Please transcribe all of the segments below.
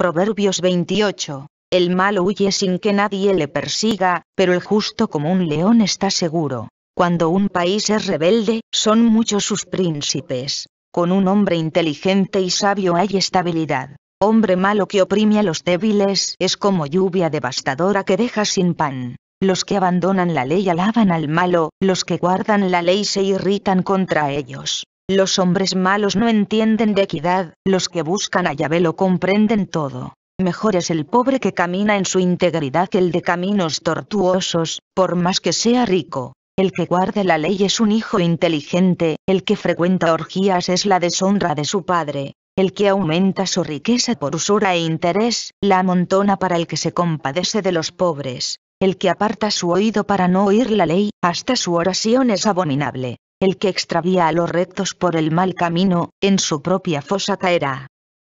Proverbios 28. El malo huye sin que nadie le persiga, pero el justo como un león está seguro. Cuando un país es rebelde, son muchos sus príncipes. Con un hombre inteligente y sabio hay estabilidad. Hombre malo que oprime a los débiles es como lluvia devastadora que deja sin pan. Los que abandonan la ley alaban al malo, los que guardan la ley se irritan contra ellos. Los hombres malos no entienden de equidad, los que buscan a Yahvé lo comprenden todo. Mejor es el pobre que camina en su integridad que el de caminos tortuosos, por más que sea rico. El que guarda la ley es un hijo inteligente, el que frecuenta orgías es la deshonra de su padre. El que aumenta su riqueza por usura e interés, la amontona para el que se compadece de los pobres. El que aparta su oído para no oír la ley, hasta su oración es abominable. El que extravía a los rectos por el mal camino, en su propia fosa caerá.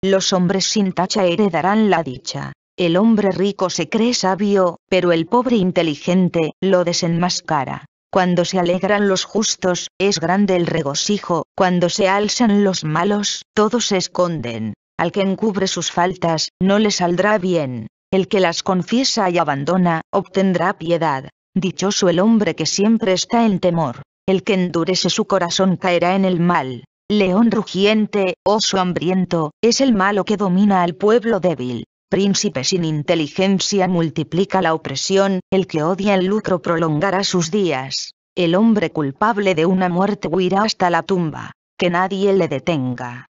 Los hombres sin tacha heredarán la dicha. El hombre rico se cree sabio, pero el pobre inteligente lo desenmascara. Cuando se alegran los justos, es grande el regocijo, cuando se alzan los malos, todos se esconden. Al que encubre sus faltas, no le saldrá bien. El que las confiesa y abandona, obtendrá piedad. Dichoso el hombre que siempre está en temor. El que endurece su corazón caerá en el mal. León rugiente, oso hambriento, es el malo que domina al pueblo débil. Príncipe sin inteligencia multiplica la opresión, el que odia el lucro prolongará sus días. El hombre culpable de una muerte huirá hasta la tumba. Que nadie le detenga.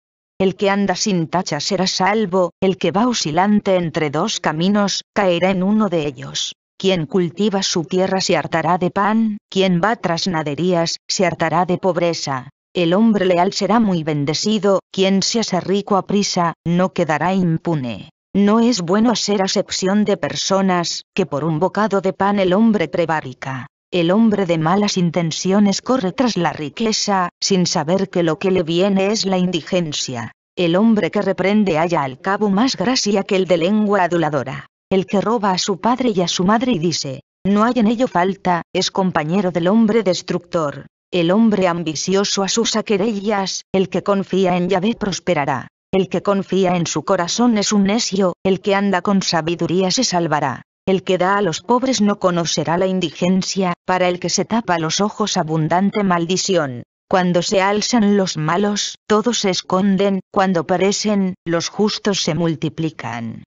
El que anda sin tacha será salvo, el que va oscilante entre dos caminos, caerá en uno de ellos. Quien cultiva su tierra se hartará de pan, quien va tras naderías, se hartará de pobreza. El hombre leal será muy bendecido, quien se hace rico a prisa, no quedará impune. No es bueno hacer acepción de personas, que por un bocado de pan el hombre prevarica. El hombre de malas intenciones corre tras la riqueza, sin saber que lo que le viene es la indigencia. El hombre que reprende haya al cabo más gracia que el de lengua aduladora. El que roba a su padre y a su madre y dice, no hay en ello falta, es compañero del hombre destructor. El hombre ambicioso a sus aquerellas, el que confía en Yahvé prosperará. El que confía en su corazón es un necio, el que anda con sabiduría se salvará. El que da a los pobres no conocerá la indigencia, para el que se tapa los ojos abundante maldición. Cuando se alzan los malos, todos se esconden, cuando perecen, los justos se multiplican.